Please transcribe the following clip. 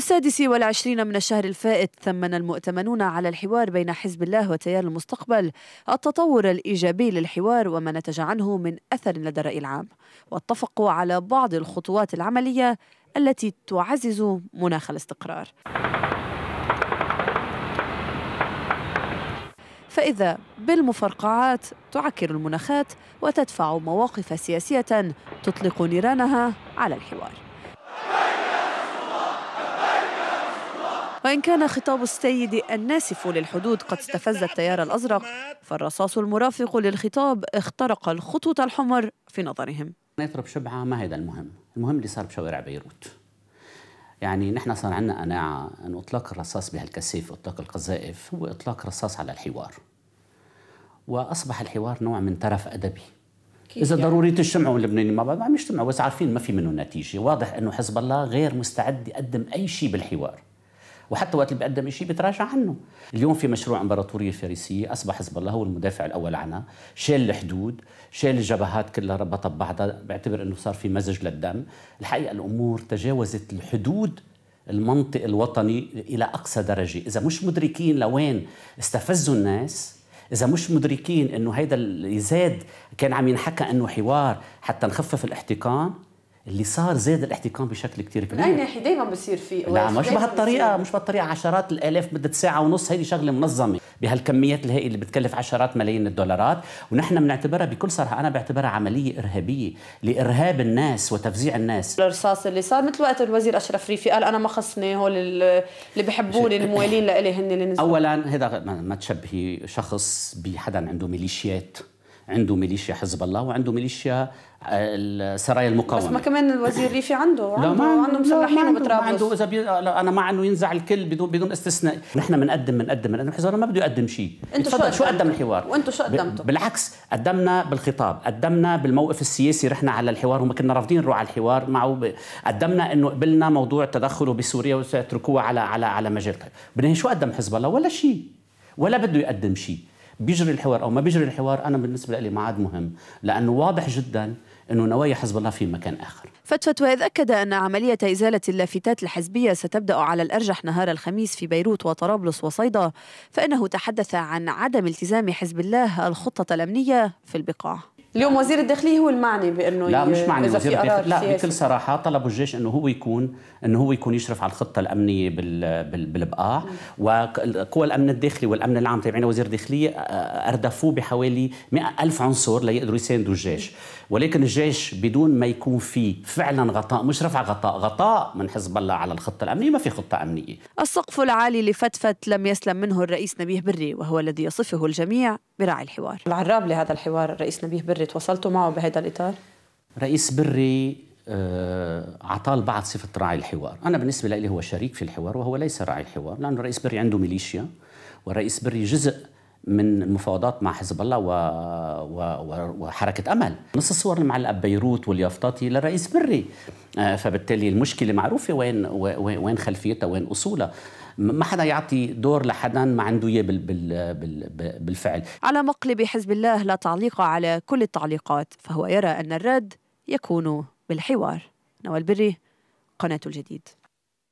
السادس والعشرين من الشهر الفائت ثمن المؤتمنون على الحوار بين حزب الله وتيار المستقبل التطور الإيجابي للحوار وما نتج عنه من أثر لدى الرأي العام واتفقوا على بعض الخطوات العملية التي تعزز مناخ الاستقرار فإذا بالمفرقعات تعكر المناخات وتدفع مواقف سياسية تطلق نيرانها على الحوار وإن كان خطاب السيد الناسف للحدود قد استفز التيار الأزرق فالرصاص المرافق للخطاب اخترق الخطوط الحمر في نظرهم نضرب يضرب شبعة ما هذا المهم المهم اللي صار بشوارع بيروت يعني نحن صار عندنا قناعة أن إطلاق الرصاص بهالكثيف وإطلاق القذائف هو إطلاق رصاص على الحوار وأصبح الحوار نوع من ترف أدبي اذا يعني. ضروري تجتمعوا اللبنانيين مع بعض ما عم يجتمعوا بس عارفين ما في منه نتيجه واضح انه حزب الله غير مستعد يقدم اي شيء بالحوار وحتى وقت اللي بيقدم شيء بيتراجع عنه اليوم في مشروع امبراطوريه فارسيه اصبح حزب الله هو المدافع الاول عنها شال الحدود شال الجبهات كلها ربطها ببعضها بعتبر انه صار في مزج للدم الحقيقه الامور تجاوزت الحدود المنطق الوطني الى اقصى درجه اذا مش مدركين لوين استفزوا الناس اذا مش مدركين انه هيدا اللي زاد كان عم ينحكى انه حوار حتى نخفف الاحتقان اللي صار زاد الاحتكام بشكل كثير كبير من اي ناحيه دائما بصير في لا مش بهالطريقه مش بهالطريقه عشرات الالاف مده ساعه ونص هيدي شغله منظمه بهالكميات الهائله اللي بتكلف عشرات ملايين الدولارات ونحن بنعتبرها بكل صراحه انا بعتبرها عمليه ارهابيه لارهاب الناس وتفزيع الناس الرصاص اللي صار مثل وقت الوزير اشرف ريفي قال انا ما خصني هول اللي بحبوني الموالين لإلي هن اللي نزلوا اولا هذا ما تشبهي شخص بحدا عنده ميليشيات عنده ميليشيا حزب الله وعنده ميليشيا آه، سرايا المقاومه بس ما كمان الوزير ريفي عنده وعنده لا ما عنده مسلحين بطرابلس عنده اذا بي... انا مع انه ينزع الكل بدون بدون استثناء نحن بنقدم بنقدم بنقدم الله ما بده يقدم شيء انتم شو, شو قدم الحوار وانتم شو قدمتوا بالعكس قدمنا بالخطاب قدمنا بالموقف السياسي رحنا على الحوار وما كنا رافضين نروح على الحوار معه ب... قدمنا انه قبلنا موضوع تدخله بسوريا وسيتركوه على على على مجال طيب شو قدم حزب الله ولا شيء ولا بده يقدم شيء بيجري الحوار او ما بيجري الحوار انا بالنسبه لي ما عاد مهم لانه واضح جدا انه نوايا حزب الله في مكان اخر. فتفت وإذ اكد ان عمليه ازاله اللافتات الحزبيه ستبدا على الارجح نهار الخميس في بيروت وطرابلس وصيدا، فانه تحدث عن عدم التزام حزب الله الخطه الامنيه في البقاع. اليوم وزير الداخليه هو المعني بانه لا مش معني وزير الداخليه لا بكل صراحه طلبوا الجيش انه هو يكون انه هو يكون يشرف على الخطه الامنيه بالبقاع وقوى الامن الداخلي والامن العام تابعين وزير الداخليه آه، آه، اردفوه بحوالي 100 ألف عنصر ليقدروا يساندوا الجيش ولكن الجيش بدون ما يكون في فعلا غطاء مش رفع غطاء غطاء من حزب الله على الخطه الامنيه ما في خطه امنيه السقف العالي لفتفت لم يسلم منه الرئيس نبيه بري وهو الذي يصفه الجميع براعي الحوار العراب لهذا الحوار الرئيس نبيه بري بري تواصلتوا معه بهذا الإطار؟ رئيس بري آه، عطال بعض صفة راعي الحوار أنا بالنسبة لي هو شريك في الحوار وهو ليس راعي الحوار لانه رئيس بري عنده ميليشيا ورئيس بري جزء من المفاوضات مع حزب الله و... و... وحركة أمل نص الصور المعلقة ببيروت بيروت واليافطاتي للرئيس بري آه، فبالتالي المشكلة معروفة وين وين خلفيتها وين أصولها ما حدا يعطي دور لحدا ما عنده اياه بال... بال... بال... بالفعل على مقلب حزب الله لا تعليق على كل التعليقات فهو يرى أن الرد يكون بالحوار نوال بري قناة الجديد